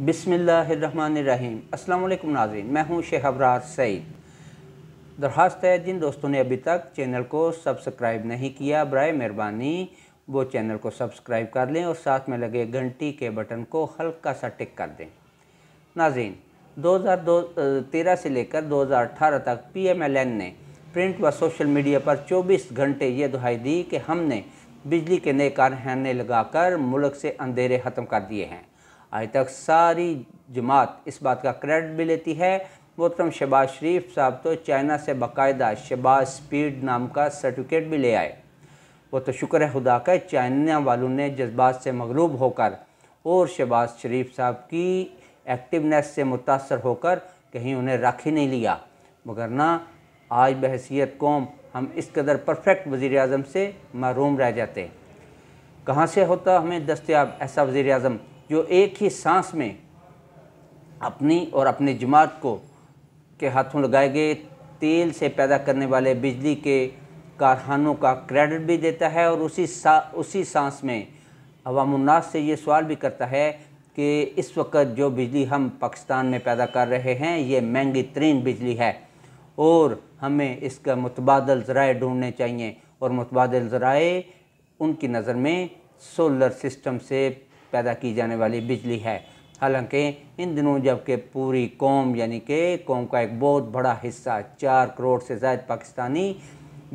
बिसमीम अल्लाम नाजीन मैं हूं शेहबरार सईद दरख्वास्त है जिन दोस्तों ने अभी तक चैनल को सब्सक्राइब नहीं किया बर मेहरबानी वो चैनल को सब्सक्राइब कर लें और साथ में लगे घंटी के बटन को हल्का सा टिक कर दें नाजीन दो तेरह से लेकर दो हज़ार अठारह तक पी एम एल एन ने प्रिंट व सोशल मीडिया पर चौबीस घंटे ये दुहाई दी कि हमने बिजली के नए कारखाने लगाकर मुल्क से अंधेरे ख़त्म कर दिए हैं आज तक सारी जमात इस बात का क्रेडिट भी लेती है मोहतरम शहबाज शरीफ साहब तो चाइना से बाकायदा शहबाज स्पीड नाम का सर्टिफिकेट भी ले आए वो तो शुक्र है खुदा का चाइना वालों ने जज्बात से मगलूब होकर और शहबाज शरीफ साहब की एक्टिवनेस से मुतासर होकर कहीं उन्हें रख ही नहीं लिया मगर ना आज बहसीत कौम हम इस कदर परफेक्ट वज़ी अजम से महरूम रह जाते कहाँ से होता हमें दस्तियाब ऐसा वज़ी अजम जो एक ही सांस में अपनी और अपने जमात को के हाथों लगाए गए तेल से पैदा करने वाले बिजली के कारखानों का क्रेडिट भी देता है और उसी सा उसी सांस में अवामनास से ये सवाल भी करता है कि इस वक्त जो बिजली हम पाकिस्तान में पैदा कर रहे हैं ये महंगी तरीन बिजली है और हमें इसका मुतबादल ज़रा ढूँढने चाहिए और मुतबादल ज़रा उनकी नज़र में सोलर सिस्टम से पैदा की जाने वाली बिजली है हालांकि इन दिनों जबकि पूरी कौम यानी कि कौम का एक बहुत बड़ा हिस्सा चार करोड़ से ज़ायद पाकिस्तानी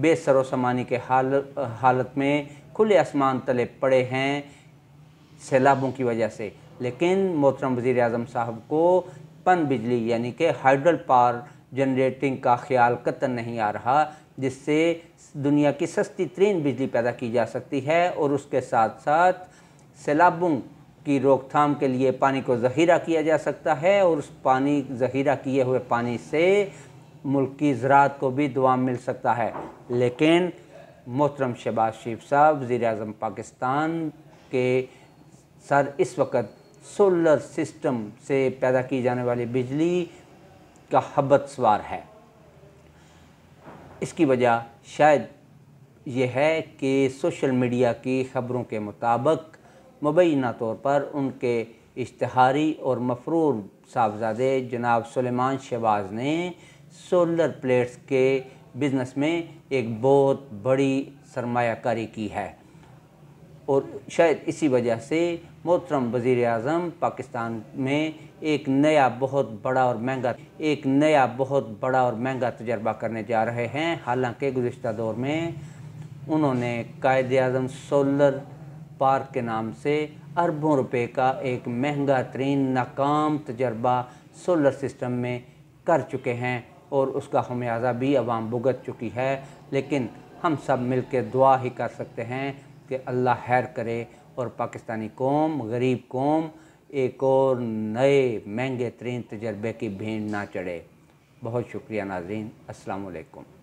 बेसरोसमानी के हाल हालत में खुले आसमान तले पड़े हैं सैलाबों की वजह से लेकिन मोहतरम वज़ी अजम साहब को पन बिजली यानी कि हाइड्रल पावर जनरेटिंग का ख्याल कतन नहीं आ रहा जिससे दुनिया की सस्ती तरीन बिजली पैदा की जा सकती है और उसके साथ साथ सैलाबों की रोकथाम के लिए पानी को ज़ख़ीरा किया जा सकता है और उस पानी ज़ख़ीरा किए हुए पानी से मुल्क की ज़रात को भी दुआ मिल सकता है लेकिन मोहतरम शहबाज शरीफ साहब वज़ी अजम पाकिस्तान के सर इस वक्त सोलर सिस्टम से पैदा की जाने वाली बिजली का हबत सवार है इसकी वजह शायद यह है कि सोशल मीडिया की ख़बरों के मुताबिक मुबैना तौर पर उनके इश्तहारी और मफरूर साहबजादे जनाब सलेमान शहबाज ने सोलर प्लेट्स के बिज़नेस में एक बहुत बड़ी सरमाकारी की है और शायद इसी वजह से मोहतरम वज़ी अजम पाकिस्तान में एक नया बहुत बड़ा और महंगा एक नया बहुत बड़ा और महंगा तजर्बा करने जा रहे हैं हालांकि गुज्त दौर में उन्होंने कायद अजम सोलर पार्क के नाम से अरबों रुपए का एक महंगा तरीन नाकाम तजर्बा सोलर सिस्टम में कर चुके हैं और उसका खमियाजा भी आवाम भुगत चुकी है लेकिन हम सब मिल के दुआ ही कर सकते हैं कि अल्लाह हैर करे और पाकिस्तानी कौम गरीब कौम एक और नए महंगे तरीन तजर्बे की भीड़ ना चढ़े बहुत शुक्रिया नाजरीन असलकुम